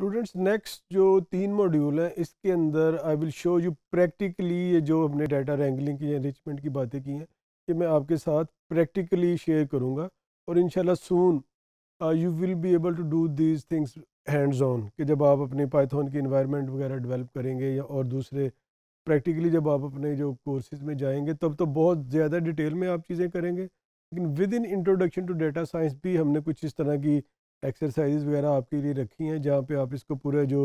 students next जो तीन module हैं इसके अंदर I will show you practically ये जो हमने डाटा रैंगलिंग की एनरिचमेंट की बातें की हैं ये मैं आपके साथ प्रैक्टिकली शेयर करूँगा और in soon you will be able to do these things hands on कि जब आप अपने पाइथन की इन्वायरमेंट वगैरह डेवलप करेंगे या और दूसरे प्रैक्टिकली जब आप अपने जो कोर्सेज में जाएंगे तब तो बहुत ज़्यादा डिटेल में आप चीज़ें करेंगे लेकिन with an introduction to data science भी हमने कुछ इस तरह की एक्सरसाइज वगैरह आपके लिए रखी हैं जहाँ पे आप इसको पूरा जो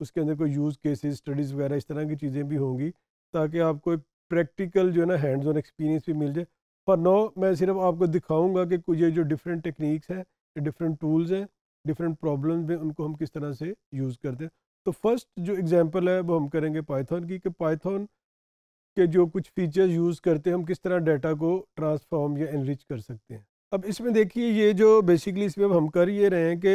उसके अंदर कोई यूज़ केसेस स्टडीज़ वगैरह इस तरह की चीज़ें भी होंगी ताकि आपको एक प्रैक्टिकल जो है ना हैंड्स ऑन एक्सपीरियंस भी मिल जाए फॉर नो मैं सिर्फ आपको दिखाऊंगा कि कुछ ये जो डिफरेंट टेक्निक्स हैं डिफरेंट टूल्स हैं डिफरेंट प्रॉब्लम हैं उनको हम किस तरह से यूज़ करते हैं तो फर्स्ट जो एग्ज़ैम्पल है वो हम करेंगे पाइथन की कि पाइथन के जो कुछ फीचर्स यूज़ करते हैं हम किस तरह डाटा को ट्रांसफॉर्म या इनरिच कर सकते हैं अब इसमें देखिए ये जो बेसिकली इसमें हम कर ये रहे हैं कि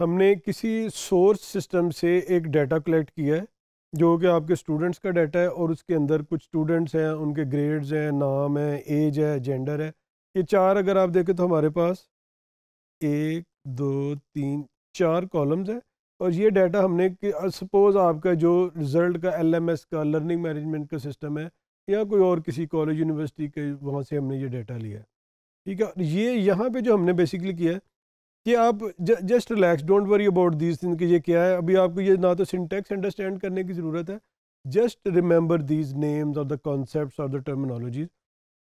हमने किसी सोर्स सिस्टम से एक डाटा कलेक्ट किया है जो कि आपके स्टूडेंट्स का डाटा है और उसके अंदर कुछ स्टूडेंट्स हैं उनके ग्रेड्स हैं नाम है एज है जेंडर है ये चार अगर आप देखें तो हमारे पास एक दो तीन चार कॉलम्स हैं और ये डाटा हमने सपोज़ आपका जो रिज़ल्ट का एलएमएस का लर्निंग मैनेजमेंट का सिस्टम है या कोई और किसी कॉलेज यूनिवर्सिटी के वहाँ से हमने ये डाटा लिया है ठीक है ये यहाँ पे जो हमने बेसिकली किया है कि आप just relax don't worry about these thing कि ये क्या है अभी आपको ये ना तो सिंटेक्स अंडरस्टैंड करने की ज़रूरत है just remember these names of the concept of the terminologies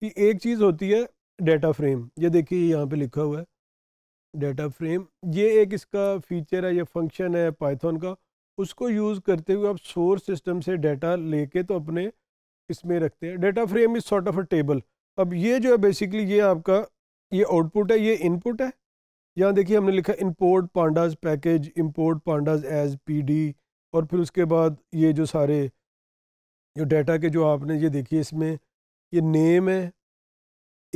कि एक चीज़ होती है डेटा फ्रेम ये देखिए यहाँ पे लिखा हुआ है डेटा फ्रेम ये एक इसका फीचर है या फंक्शन है पाइथन का उसको यूज़ करते हुए आप सोर्स सिस्टम से डेटा लेके तो अपने इसमें रखते हैं data frame is sort of a table अब ये जो है बेसिकली ये आपका ये आउटपुट है ये इनपुट है यहाँ देखिए हमने लिखा import pandas package import pandas as PD और फिर उसके बाद ये जो सारे जो डाटा के जो आपने ये देखिए इसमें ये नेम है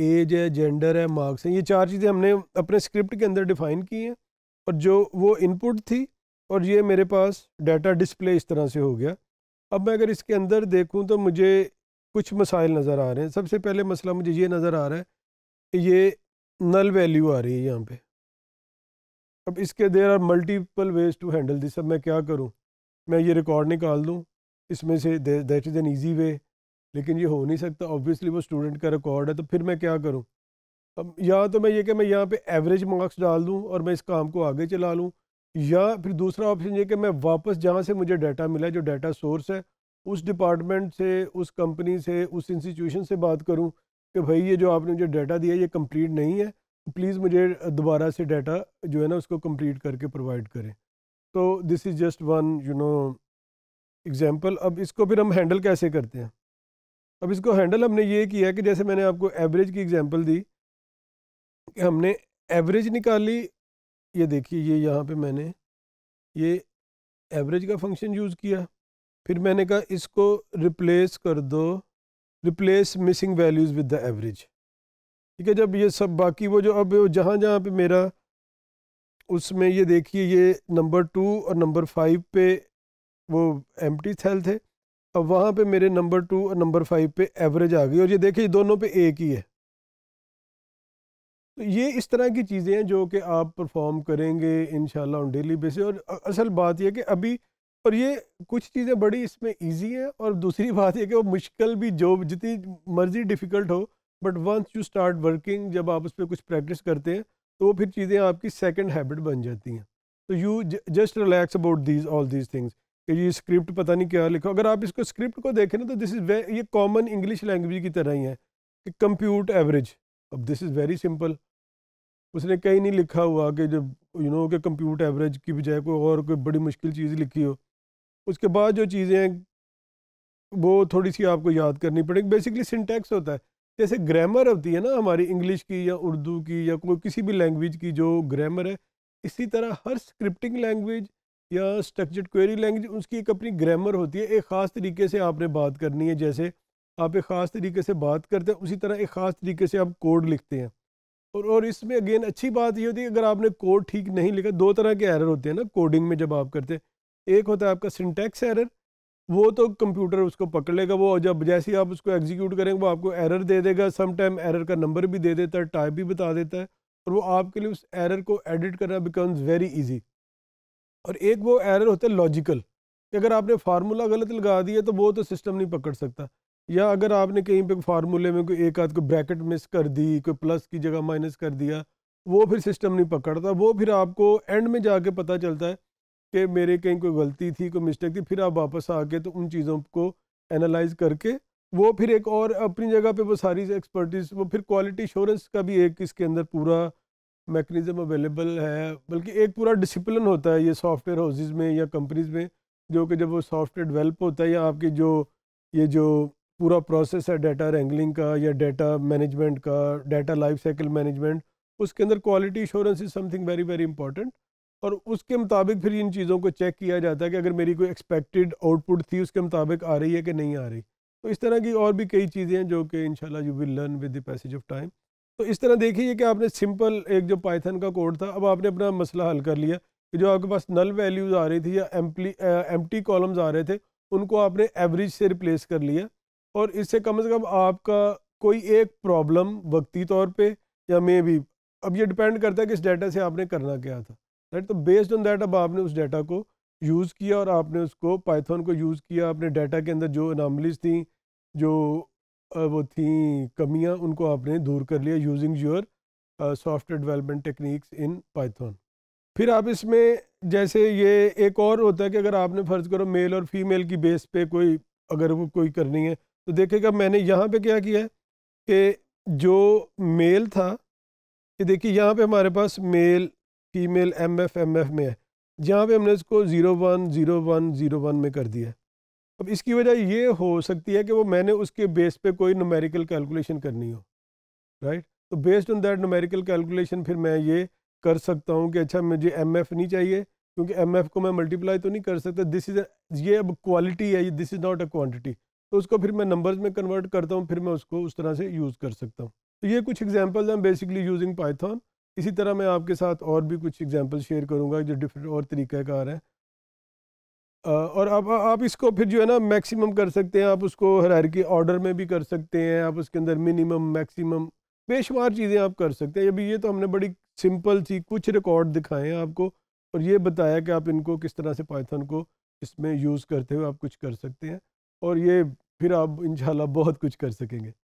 एज है जेंडर है मार्क्स हैं ये चार चीज़ें हमने अपने स्क्रिप्ट के अंदर डिफ़ाइन की हैं और जो वो इनपुट थी और ये मेरे पास डाटा डिस्प्ले इस तरह से हो गया अब मैं अगर इसके अंदर देखूँ तो मुझे कुछ मसाइल नज़र आ रहे हैं सबसे पहले मसला मुझे ये नज़र आ रहा है कि ये नल वैल्यू आ रही है यहाँ पे अब इसके there are multiple ways to handle this अब मैं क्या करूँ मैं ये रिकॉर्ड निकाल दूँ इसमें से that is an easy way लेकिन ये हो नहीं सकता ऑब्वियसली वो स्टूडेंट का रिकॉर्ड है तो फिर मैं क्या करूँ अब या तो मैं ये कि मैं यहाँ पे एवरेज मार्क्स डाल दूँ और मैं इस काम को आगे चला लूँ या फिर दूसरा ऑप्शन ये कि मैं वापस जहाँ से मुझे डाटा मिला जो डाटा सोर्स है उस डिपार्टमेंट से उस कंपनी से उस इंस्टीट्यूशन से बात करूं कि भाई ये जो आपने मुझे डाटा दिया ये कंप्लीट नहीं है प्लीज़ मुझे दोबारा से डाटा जो है ना उसको कंप्लीट करके प्रोवाइड करें तो this is just one you know example अब इसको फिर हम हैंडल कैसे करते हैं अब इसको हैंडल हमने ये किया कि जैसे मैंने आपको एवरेज की एग्जाम्पल दी कि हमने एवरेज निकाली ये देखिए ये यहाँ पे मैंने ये एवरेज का फंक्शन यूज़ किया फिर मैंने कहा इसको रिप्लेस कर दो replace missing values with the average ठीक है जब ये सब बाकी वो जो अब जहाँ जहाँ पे मेरा उसमें ये देखिए ये नंबर टू और नंबर फाइव पे वो एम थैल थे अब वहाँ पे मेरे नंबर टू और नंबर फाइव पे एवरेज आ गई और ये देखिए दोनों पे एक ही है तो ये इस तरह की चीज़ें हैं जो कि आप परफॉर्म करेंगे इन ऑन डेली बेसिस और असल बात यह कि अभी और ये कुछ चीज़ें बड़ी इसमें इजी हैं और दूसरी बात ये कि वो मुश्किल भी जो जितनी मर्जी डिफ़िकल्ट हो but once you start working जब आप उस पर कुछ प्रैक्टिस करते हैं तो वो फिर चीज़ें आपकी सेकेंड हैबिट बन जाती हैं तो you just relax about these all these things कि ये स्क्रिप्ट पता नहीं क्या लिखा अगर आप इसको स्क्रिप्ट को देखें ना तो दिस इज़ ये कॉमन इंग्लिश लैंग्वेज की तरह ही है कि कंप्यूट एवरेज अब दिस इज़ वेरी सिंपल उसने कहीं नहीं लिखा हुआ कि जब यू नो कि कंप्यूट एवरेज की बजाय कोई और कोई बड़ी मुश्किल चीज़ लिखी हो उसके बाद जो चीज़ें हैं वो थोड़ी सी आपको याद करनी पड़ेगी बेसिकली सिंटैक्स होता है जैसे ग्रामर होती है ना हमारी इंग्लिश की या उर्दू की या कोई किसी भी लैंग्वेज की जो ग्रामर है इसी तरह हर स्क्रिप्टिंग लैंग्वेज या स्ट्रक्चर्ड क्वेरी लैंग्वेज उसकी एक अपनी ग्रामर होती है एक ख़ास तरीके से आपने बात करनी है जैसे आप एक ख़ास तरीके से बात करते हैं उसी तरह एक ख़ास तरीके से आप कोड लिखते हैं और और इसमें अगेन अच्छी बात ये होती है अगर आपने कोड ठीक नहीं लिखा दो तरह के एरर होते हैं ना कोडिंग में जब आप करते हैं एक होता है आपका सिंटेक्स एरर वो तो कंप्यूटर उसको पकड़ लेगा वो जब जैसे ही आप उसको एग्जीक्यूट करेंगे वो आपको एरर दे देगा सम टाइम एरर का नंबर भी दे देता है टाइप भी बता देता है और वो आपके लिए उस एरर को एडिट करना बिकम्स वेरी इजी और एक वो एरर होता है लॉजिकल कि अगर आपने फार्मूला गलत लगा दिया तो वो तो सिस्टम नहीं पकड़ सकता या अगर आपने कहीं पर फार्मूले में कोई एक आध को ब्रैकेट मिस कर दी कोई प्लस की जगह माइनस कर दिया वो फिर सिस्टम नहीं पकड़ता वो फिर आपको एंड में जाके पता चलता है कि मेरे कहीं कोई गलती थी कोई मिस्टेक थी फिर आप वापस आके तो उन चीज़ों को एनालाइज करके वो फिर एक और अपनी जगह पे वो सारी एक्सपर्टीज वो फिर क्वालिटी इश्योरेंस का भी एक इसके अंदर पूरा मैकेनिज़्म अवेलेबल है बल्कि एक पूरा डिसिप्लिन होता है ये सॉफ्टवेयर हाउसेज में या कंपनीज में जो कि जब वो सॉफ्टवेयर डेवलप होता है या आपकी जो ये जो पूरा प्रोसेस है डाटा रेंगलिंग का या डाटा मैनेजमेंट का डाटा लाइफ साइकिल मैनेजमेंट उसके अंदर quality insurance is something very very important और उसके मुताबिक फिर इन चीज़ों को चेक किया जाता है कि अगर मेरी कोई एक्सपेक्टेड आउटपुट थी उसके मुताबिक आ रही है कि नहीं आ रही तो इस तरह की और भी कई चीज़ें हैं जो कि इनशाला you will learn with the passage of time तो इस तरह देखिए कि आपने सिंपल एक जो पाइथन का कोड था अब आपने अपना मसला हल कर लिया कि जो आपके पास नल वैल्यूज़ आ रही थी या एम्पली टी कॉलम्स आ रहे थे उनको आपने एवरेज से रिप्लेस कर लिया और इससे कम से कम आपका कोई एक प्रॉब्लम वक्ती तौर पे या मे भी अब ये डिपेंड करता है कि इस डाटा से आपने करना क्या था राइट तो बेस्ड ऑन दैट अब आपने उस डाटा को यूज़ किया और आपने उसको पाइथन को यूज़ किया आपने डाटा के अंदर जो अनामलीज थी जो वो थी कमियाँ उनको आपने दूर कर लिया using your software development techniques in Python फिर आप इसमें जैसे ये एक और होता है कि अगर आपने फ़र्ज़ करो मेल और फीमेल की बेस पे कोई अगर वो कोई करनी है तो देखेगा मैंने यहाँ पे क्या किया है कि जो मेल था ये देखिए यहाँ पे हमारे पास male female M F M F में है जहाँ पे हमने इसको zero one zero one zero one में कर दिया अब इसकी वजह ये हो सकती है कि वो मैंने उसके बेस पे कोई नमेरिकल कैलकुलेशन करनी हो राइट तो based on that numerical calculation फिर मैं ये कर सकता हूँ कि अच्छा मुझे एम एफ नहीं चाहिए क्योंकि एम एफ को मैं मल्टीप्लाई तो नहीं कर सकता दिस इज़ ये अब क्वालिटी है this is not a quantity तो उसको फिर मैं नंबर्स में कन्वर्ट करता हूँ फिर मैं उसको उस तरह से यूज़ कर सकता हूँ तो ये कुछ एग्जाम्पल्स हैं बेसिकली यूजिंग पाइथन इसी तरह मैं आपके साथ और भी कुछ एग्जांपल शेयर करूँगा जो डिफरेंट और कार है और आप आप इसको फिर जो है ना मैक्सिमम कर सकते हैं आप उसको हर के ऑर्डर में भी कर सकते हैं आप उसके अंदर मिनिमम मैक्सिमम बेशुमार चीज़ें आप कर सकते हैं अभी ये तो हमने बड़ी सिंपल सी कुछ रिकॉर्ड दिखाए हैं आपको और ये बताया कि आप इनको किस तरह से पाइथन को इसमें यूज़ करते हुए आप कुछ कर सकते हैं और ये फिर आप इन बहुत कुछ कर सकेंगे